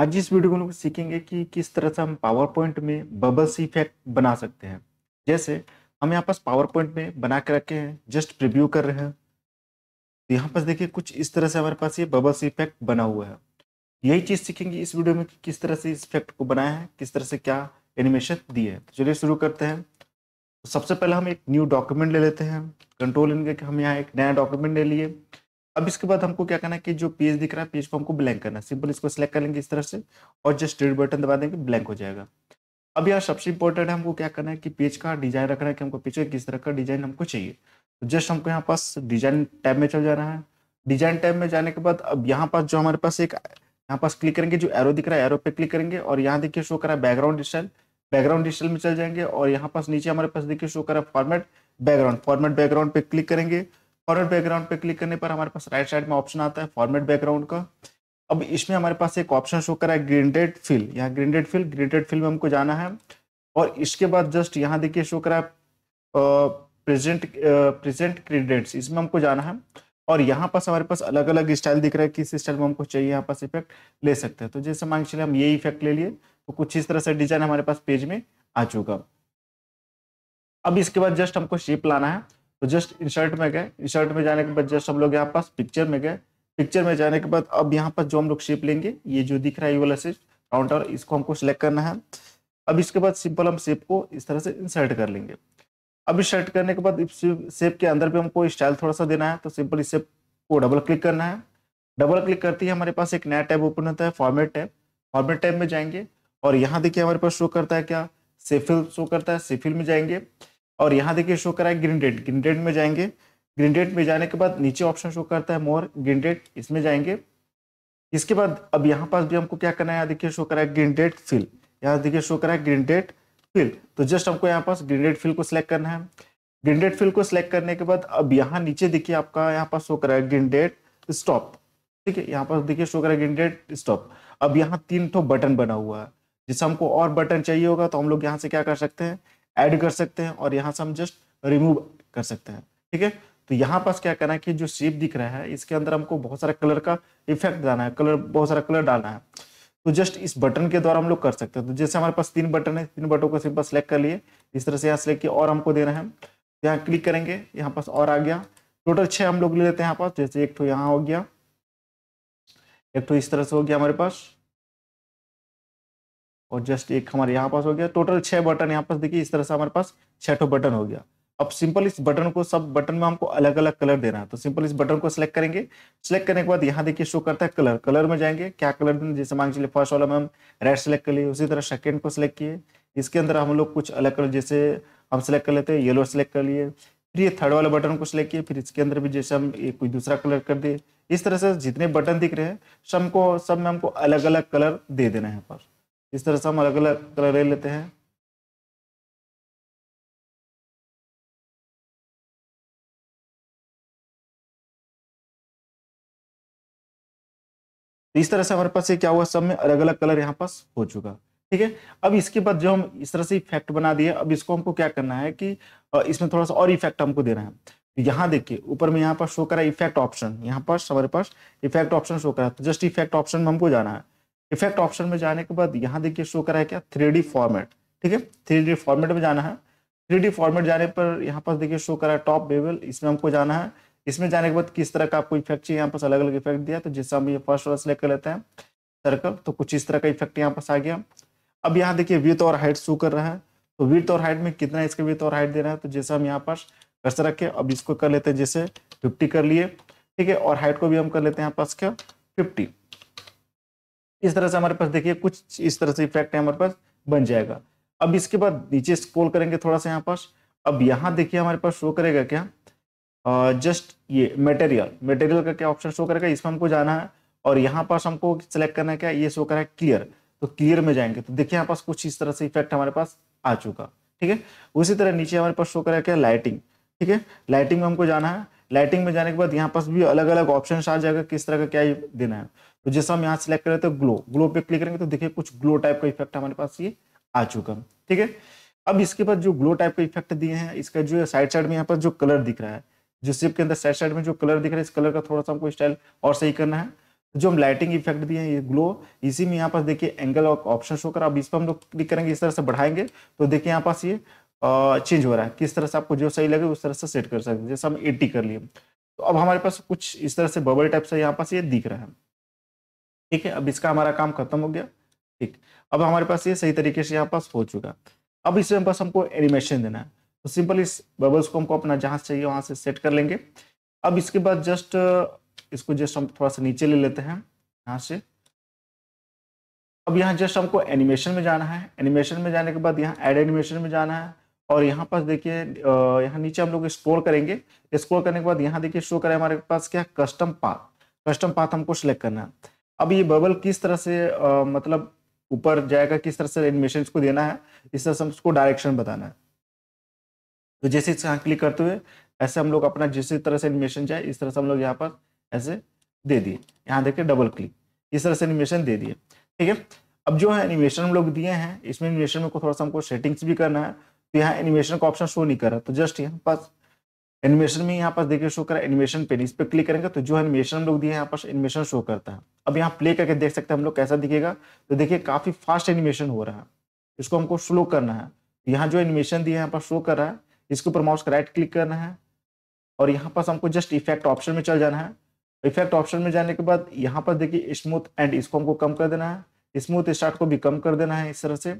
आज इस वीडियो को हम सीखेंगे कि किस तरह से हम पावर पॉइंट में बबल्स इफेक्ट बना सकते हैं जैसे हम यहाँ पास पावर पॉइंट में बना के रखे हैं जस्ट प्रिव्यू कर रहे हैं तो यहाँ पास देखिए कुछ इस तरह से हमारे पास ये बबल्स इफेक्ट बना हुआ है यही चीज़ सीखेंगे इस वीडियो में कि किस तरह से इस इफेक्ट को बनाया है किस तरह से क्या एनिमेशन दिए है तो चलिए शुरू करते हैं तो सबसे पहले हम एक न्यू डॉक्यूमेंट ले लेते हैं कंट्रोल इनके हम यहाँ एक नया डॉक्यूमेंट ले लिए अब इसके बाद हमको क्या करना है कि जो पेज दिख रहा है पेज को हमको ब्लैंक करना है सिंपल इसको सिलेक्ट कर लेंगे इस तरह से और जस्ट रेड बटन दबा देंगे ब्लैंक हो जाएगा अब यहाँ सबसे इंपॉर्टेंट है हमको क्या करना है कि पेज का डिजाइन रखना है कि हमको पेज किस तरह का डिजाइन हमको चाहिए तो जस्ट हमको यहाँ पास डिजाइन टैब में चल जाना है डिजाइन टैब में जाने के बाद अब यहाँ पास जो हमारे पास एक यहाँ पास क्लिक करेंगे जो एरो दिख रहा है एरो पे क्लिक करेंगे और यहाँ देखिए शो करा बैकग्राउंड डिस्टाइल बैकग्राउंड डिस्टाइल में चल जाएंगे और यहाँ पास नीचे हमारे पास देखिए शो करा फॉर्मेट बैकग्राउंड फॉर्मेट बैकग्राउंड पे क्लिक करेंगे फॉरवर्ड बैकग्राउंड पे क्लिक करने पर हमारे पास राइट साइड में ऑप्शन आता है फॉर्मेट बैकग्राउंड का अब इसमें हमारे पास एक ऑप्शन शो करा है ग्रिडेड फिल यहाँ ग्रिडेड फिल ग्रिडेड फिल में हमको जाना है और इसके बाद जस्ट यहाँ देखिए शो करा है प्रेजेंट प्रेजेंट क्रेडिट्स इसमें हमको जाना है और यहाँ पास हमारे पास अलग अलग स्टाइल दिख रहा है किस स्टाइल में हमको चाहिए यहाँ पास इफेक्ट ले सकते हैं तो जैसे मान चलिए हम ये इफेक्ट ले लिए तो कुछ इस तरह से डिजाइन हमारे पास पेज में आ चुका अब इसके बाद जस्ट हमको शेप लाना है तो जस्ट इंसर्ट में गए इंसर्ट में जाने के बाद जस्ट हम लोग यहाँ पास पिक्चर में गए पिक्चर में जाने के बाद अब यहाँ पर जो हम लोग शेप लेंगे ये जो दिख रहा है ये वाला शेप राउंड इसको हमको सिलेक्ट करना है अब इसके बाद सिंपल हम शेप को इस तरह से इंसर्ट कर लेंगे अब इंसर्ट करने के बाद शेप के अंदर भी हमको स्टाइल थोड़ा सा देना है तो सिंपल इस शेप को डबल क्लिक करना है डबल क्लिक करते ही हमारे पास एक नया टैब ओपन होता है फॉर्मेट टैब फॉर्मेट टैब में जाएंगे और यहाँ देखिए हमारे पास शो करता है क्या सेफिल शो करता है सेफिल में जाएंगे और यहाँ देखिए शो करा है ग्रीन रेट ग्रीन रेट में जाएंगे ग्रीन रेट में जाने के बाद नीचे ऑप्शन शो करता है मोर ग्रीन रेट इसमें जाएंगे इसके बाद अब यहाँ पास भी हमको क्या करना है यहाँ देखिए शो करा है ग्रीन रेट फिल यहाँ देखिए शो करा है ग्रीन रेट फिल तो जस्ट हमको यहाँ पास ग्रीन रेट फिल को सिलेक्ट करना है ग्रीन रेट फिल को सिलेक्ट करने के बाद अब यहाँ नीचे देखिए आपका यहाँ पास शो करा है ग्रीन रेट स्टॉप ठीक है यहाँ पास देखिए शो ग्रीन इंडेट स्टॉप अब यहाँ तीन ठो बटन बना हुआ है जिससे हमको और बटन चाहिए होगा तो हम लोग यहाँ से क्या कर सकते हैं ऐड कर सकते हैं और यहाँ से हम जस्ट रिमूव कर सकते हैं ठीक है तो यहाँ पास क्या करना है कि जो शेप दिख रहा है इसके अंदर हमको बहुत सारा कलर का इफेक्ट डालना है कलर बहुत सारा कलर डालना है तो जस्ट इस बटन के द्वारा हम लोग कर सकते हैं तो जैसे हमारे पास तीन बटन है तीन बटन को सिंपल सेलेक्ट कर लिए इस तरह से यहाँ सेलेक्ट किया और हमको देना है यहाँ क्लिक करेंगे यहाँ पास और आ गया टोटल छः हम लोग ले लेते हैं यहाँ पास जैसे एक तो यहाँ हो गया एक तो इस तरह से हो गया हमारे पास और जस्ट एक हमारे यहाँ पास हो गया टोटल छः बटन यहाँ पास देखिए इस तरह से हमारे पास छठो बटन हो गया अब सिंपल इस बटन को सब बटन में हमको अलग अलग कलर देना है तो सिंपल इस बटन को सिलेक्ट करेंगे सिलेक्ट करने के बाद यहाँ देखिए शो करता है कलर कलर में जाएंगे क्या कलर देना जैसे मांग चलिए फर्स्ट वाला में हम रेड सेलेक्ट कर लिए उसी तरह सेकेंड को सिलेक्ट किए इसके अंदर हम लोग कुछ अलग कलर जैसे हम सेलेक्ट कर लेते हैं येलो सेलेक्ट कर लिए फिर ये थर्ड वाला बटन को सिलेक्ट किए फिर इसके अंदर भी जैसे हम कोई दूसरा कलर कर दिए इस तरह से जितने बटन दिख रहे हैं सबको सब में हमको अलग अलग कलर दे देना है पर इस तरह से हम अलग अलग कलर ले लेते हैं तो इस तरह से हमारे पास ये क्या हुआ सब में अलग अलग कलर यहाँ पास हो चुका ठीक है अब इसके बाद जो हम इस तरह से इफेक्ट बना दिए अब इसको हमको क्या करना है कि इसमें थोड़ा सा और इफेक्ट हमको देना है तो यहाँ देखिए ऊपर में यहाँ पर शो करा इफेक्ट ऑप्शन यहाँ पर हमारे पास इफेक्ट ऑप्शन शो करा तो जस्ट इफेक्ट ऑप्शन में हमको जाना है इफेक्ट ऑप्शन में जाने के बाद यहाँ देखिए शो करा है क्या थ्री फॉर्मेट ठीक है थ्री फॉर्मेट में जाना है थ्री फॉर्मेट जाने पर यहाँ पर देखिए शो करा है टॉप बेबल इसमें हमको जाना है इसमें जाने के बाद किस तरह का आपको इफेक्ट चाहिए यहाँ पर अलग अलग इफेक्ट दिया तो जिससे हम ये फर्स्ट वाला लेकर कर लेते हैं सर्कल तो कुछ इस तरह का इफेक्ट यहाँ पास आ गया अब यहाँ देखिए विथ और हाइट शो कर रहा है तो विथ और हाइट में कितना इसके विथ और हाइट दे रहा है तो जैसे हम यहाँ पर कर्सर रखे अब इसको कर लेते हैं जैसे फिफ्टी कर लिए ठीक है और हाइट को भी हम कर लेते हैं यहाँ पास क्या फिफ्टी इस तरह से हमारे पास देखिए कुछ इस तरह से इफेक्ट है हमारे पास बन जाएगा अब इसके बाद नीचे स्क्रोल करेंगे थोड़ा सा यहाँ पास अब यहाँ देखिए हमारे पास शो करेगा क्या जस्ट uh, ये मटेरियल मटेरियल का क्या ऑप्शन शो करेगा इसमें हमको जाना है और यहाँ पास हमको सेलेक्ट करना है क्या ये शो करा है क्लियर तो क्लियर में जाएंगे तो देखिए यहाँ पास कुछ इस तरह से इफेक्ट हमारे पास आ चुका ठीक है उसी तरह नीचे हमारे पास शो करा है क्या लाइटिंग ठीक है लाइटिंग में हमको जाना है लाइटिंग में जाने के बाद यहाँ पास भी अलग अलग ऑप्शन आ जाएगा किस तरह का क्या देना है तो जैसा हम यहाँ सेलेक्ट करें तो ग्लो ग्लो पे क्लिक करेंगे तो देखिए कुछ ग्लो टाइप का इफेक्ट हमारे पास ये आ चुका है ठीक है अब इसके बाद जो ग्लो टाइप का इफेक्ट दिए हैं इसका जो साइड साइड में यहाँ पर जो कलर दिख रहा है जो सिप के अंदर साइड साइड में जो कलर दिख रहा है इस कलर का थोड़ा सा हमको स्टाइल और सही करना है तो जो हम लाइटिंग इफेक्ट दिए हैं ये ग्लो इसी में यहाँ पास देखिए एंगल और ऑप्शन शो कर अब इस पर हम लोग क्लिक करेंगे इस तरह से बढ़ाएंगे तो देखिए यहाँ पास ये चेंज हो रहा है किस तरह से आपको जो सही लगे उस तरह से सेट कर सकते हैं जैसे हम एट्टी कर लिए तो अब हमारे पास कुछ इस तरह से बबल टाइप से यहाँ पास ये दिख रहा है ठीक है अब इसका हमारा काम खत्म हो गया ठीक अब हमारे पास ये सही तरीके से यहाँ पास हो चुका अब इसमें बस हमको एनिमेशन देना है तो सिंपल इस बबल्स को हमको अपना जहाँ चाहिए वहाँ से सेट कर लेंगे अब इसके बाद जस्ट इसको जस्ट हम थोड़ा सा नीचे ले लेते हैं यहाँ से अब यहाँ जस्ट हमको एनिमेशन में जाना है एनिमेशन में जाने के बाद यहाँ एड एनिमेशन में जाना है और यहाँ पास देखिए यहाँ नीचे हम लोग स्क्रोल करेंगे स्क्रोल करने के बाद यहाँ देखिए शो करें हमारे पास क्या कस्टम पाथ कस्टम पाथ हमको सिलेक्ट करना है अब ये बबल किस तरह से आ, मतलब ऊपर जाएगा किस तरह से एनिमेशन को देना है इस तरह से उसको डायरेक्शन बताना है तो जैसे यहाँ क्लिक करते हुए ऐसे हम लोग अपना जिस तरह से एनिमेशन जाए इस तरह से हम लोग यहाँ पर ऐसे दे दिए यहाँ देखिए डबल क्लिक इस तरह से एनिमेशन दे दिए ठीक है अब जो है एनिमेशन हम लोग दिए हैं इसमें एनिमेशन में को थोड़ा सा हमको सेटिंग्स भी करना है तो यहाँ एनिमेशन का ऑप्शन शो नहीं कर रहा तो जस्ट यहाँ पास एनिमेशन में यहाँ पास देखिए शो करा एनिमेशन पेन इस पर क्लिक करेंगे तो जो एनिमेशन हम लोग दिए यहाँ पास एनिमेशन शो करता है अब यहाँ प्ले करके देख सकते हैं हम लोग कैसा दिखेगा तो देखिए काफ़ी फास्ट एनिमेशन हो रहा है इसको हमको स्लो करना है यहाँ जो एनिमेशन दिया है यहाँ पर शो कर रहा है इसके ऊपर माउस का राइट क्लिक करना है और यहाँ पर हमको जस्ट इफेक्ट ऑप्शन में चल जाना है इफेक्ट ऑप्शन में जाने के बाद यहाँ पर देखिए स्मूथ एंड इसको हमको कम कर देना है स्मूथ स्टार्ट को भी कम कर देना है इस तरह से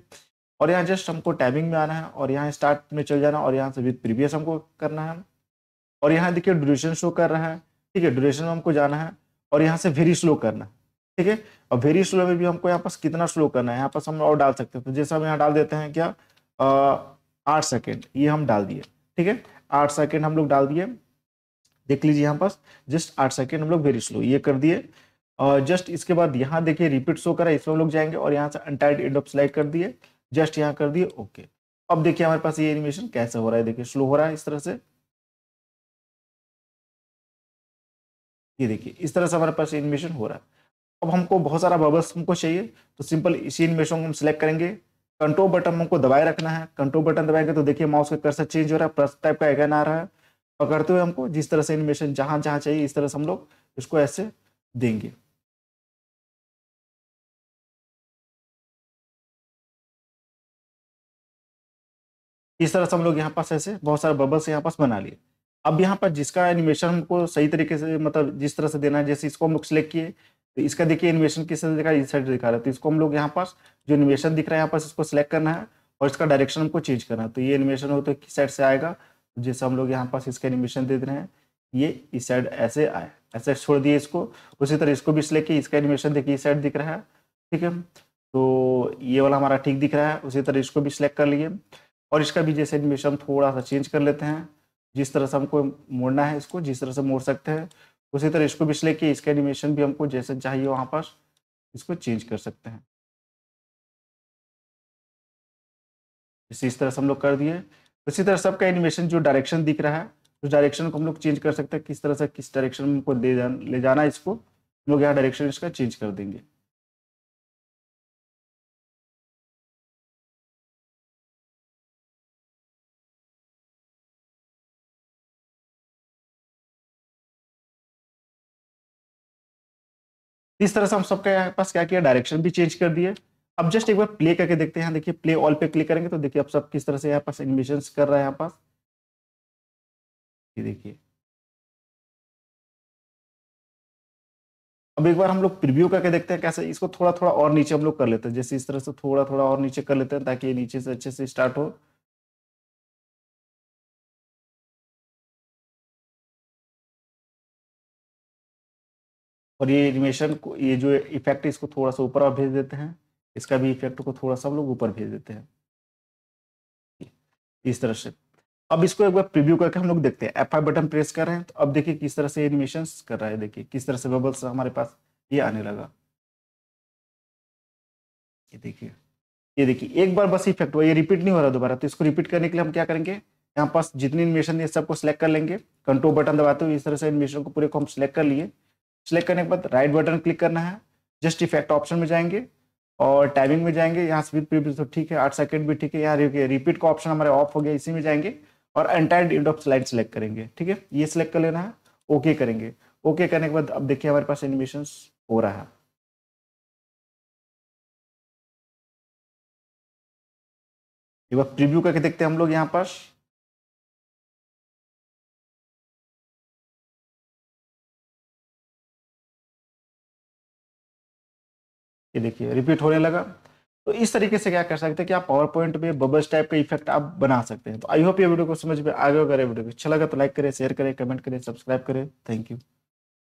और यहाँ जस्ट हमको टाइमिंग में आना है और यहाँ स्टार्ट में चल जाना और यहाँ से विथ प्रीवियस हमको करना है और यहाँ देखिए ड्यूरेशन शो कर रहा है ठीक है ड्यूरेशन में हमको जाना है और यहाँ से वेरी स्लो करना ठीक है और वेरी स्लो में भी हमको यहाँ पास कितना स्लो करना है यहाँ पास हम और डाल सकते हैं तो जैसे हम यहाँ डाल देते हैं क्या आठ सेकेंड ये हम डाल दिए ठीक है आठ सेकेंड हम लोग डाल दिए देख लीजिए यहाँ पास जस्ट आठ सेकेंड हम लोग वेरी स्लो ये कर दिए और जस्ट इसके बाद यहाँ देखिए रिपीट शो करा इसमें हम लोग जाएंगे और यहाँ से अनटाइड एंड ऑफ स्लाइड कर दिए जस्ट यहाँ कर दिए ओके अब देखिए हमारे पास ये एनिमेशन कैसे हो रहा है देखिए स्लो हो रहा है इस तरह से ये देखिए इस तरह से हमारे पास इनवेशन हो रहा है अब हमको बहुत सारा बबल्स हमको चाहिए तो सिंपल इसी इनमेशन को हम सिलेक्ट करेंगे कंट्रोल बटन हमको दबाए रखना है कंट्रोल बटन दबाएंगे तो देखिए माउस का कर्सर चेंज हो रहा है प्लस टाइप का आइकन आ रहा है पकड़ते हुए हमको जिस तरह से इनमेशन जहाँ जहाँ चाहिए इस तरह से हम लोग इसको ऐसे देंगे इस तरह से हम लोग यहाँ पास ऐसे बहुत सारे बबल्स यहाँ पास बना लिए अब यहाँ पर जिसका एनिमेशन हमको सही तरीके से मतलब जिस तरह से देना है जैसे इसको हम लोग सेलेक्ट किए तो इसका देखिए एनिमेशन किस तरह दिखा इस साइड दिखा रहा है तो इसको हम लोग यहाँ पास जो एनिमेशन दिख रहा है यहाँ पास इसको सेलेक्ट करना है और इसका डायरेक्शन हमको चेंज करना है तो ये एनिमेशन हो तो किस साइड से आएगा जैसे हम लोग यहाँ पास इसका एनिमेशन दे रहे हैं ये इस साइड ऐसे आए ऐसे छोड़ दिए इसको उसी तरह इसको भी सिलेक्ट किया इसका एनिमेशन देखिए इस साइड दिख रहा है ठीक है तो ये वाला हमारा ठीक दिख रहा है उसी तरह इसको भी सिलेक्ट कर लिए और इसका भी जैसे एनिमेशन थोड़ा सा चेंज कर लेते हैं जिस तरह से हमको मोड़ना है इसको जिस तरह से मोड़ सकते हैं उसी तरह इसको भी लेके इसका एनिमेशन भी हमको जैसे चाहिए वहाँ पर इसको चेंज कर सकते हैं इसी इस तरह से हम लोग कर दिए उसी तरह सबका एनिमेशन जो डायरेक्शन दिख रहा है उस डायरेक्शन को हम लोग चेंज कर सकते हैं किस तरह से किस डायरेक्शन में हमको ले जाना ले जाना इसको हम लोग यहाँ डायरेक्शन इसका चेंज कर देंगे इस तरह से हम सबके पास क्या किया डायरेक्शन भी चेंज कर दिए अब जस्ट एक बार प्ले करके देखते हैं देखिए प्ले ऑल पे क्लिक करेंगे तो देखिए अब सब किस तरह से यहाँ पास एनिमेशन कर रहा है यहाँ पास ये देखिए अब एक बार हम लोग प्रिव्यू करके देखते हैं कैसे इसको थोड़ा थोड़ा और नीचे हम लोग कर लेते हैं जैसे इस तरह से थोड़ा थोड़ा और नीचे कर लेते हैं ताकि ये नीचे से अच्छे से स्टार्ट हो और ये एनिमेशन को ये जो इफेक्ट इसको थोड़ा सा ऊपर आप भेज देते हैं इसका भी इफेक्ट को थोड़ा सा हम लोग ऊपर भेज देते हैं इस तरह से अब इसको एक बार प्रीव्यू करके हम लोग देखते हैं एफ बटन प्रेस कर रहे हैं तो अब देखिए किस तरह से एनिमेशन कर रहा है देखिए किस तरह से बबल्स हमारे पास ये आने लगा ये देखिए ये देखिए एक बार बस इफेक्ट हुआ ये रिपीट नहीं हो रहा दोबारा तो इसको रिपीट करने के लिए हम क्या करेंगे यहाँ पास जितनी एनिमेशन है सबको सिलेक्ट कर लेंगे कंट्रोल बटन दबाते हुए इस तरह से एनिमेशन को पूरे को हम सिलेक्ट कर लिए सिलेक्ट करने के बाद राइट बटन क्लिक करना है जस्ट इफेक्ट ऑप्शन में जाएंगे और टाइमिंग में जाएंगे यहाँ स्पीड प्रीव्यू तो ठीक है आठ सेकंड भी ठीक है यहाँ रिपीट का ऑप्शन हमारे ऑफ हो गया इसी में जाएंगे और entire end of slide select करेंगे ठीक है ये सिलेक्ट कर लेना है ओके करेंगे ओके करने के बाद अब देखिए हमारे पास एनिमेशन हो रहा है प्रीव्यू करके देखते हैं हम लोग यहाँ पास ये देखिए रिपीट होने लगा तो इस तरीके से क्या कर सकते हैं कि आप पावर पॉइंट में बबल्स टाइप का इफेक्ट आप बना सकते हैं तो आई होप ये वीडियो को समझ में आगे वगैरह वीडियो को अच्छा लगा तो लाइक करें शेयर करें कमेंट करें सब्सक्राइब करें थैंक यू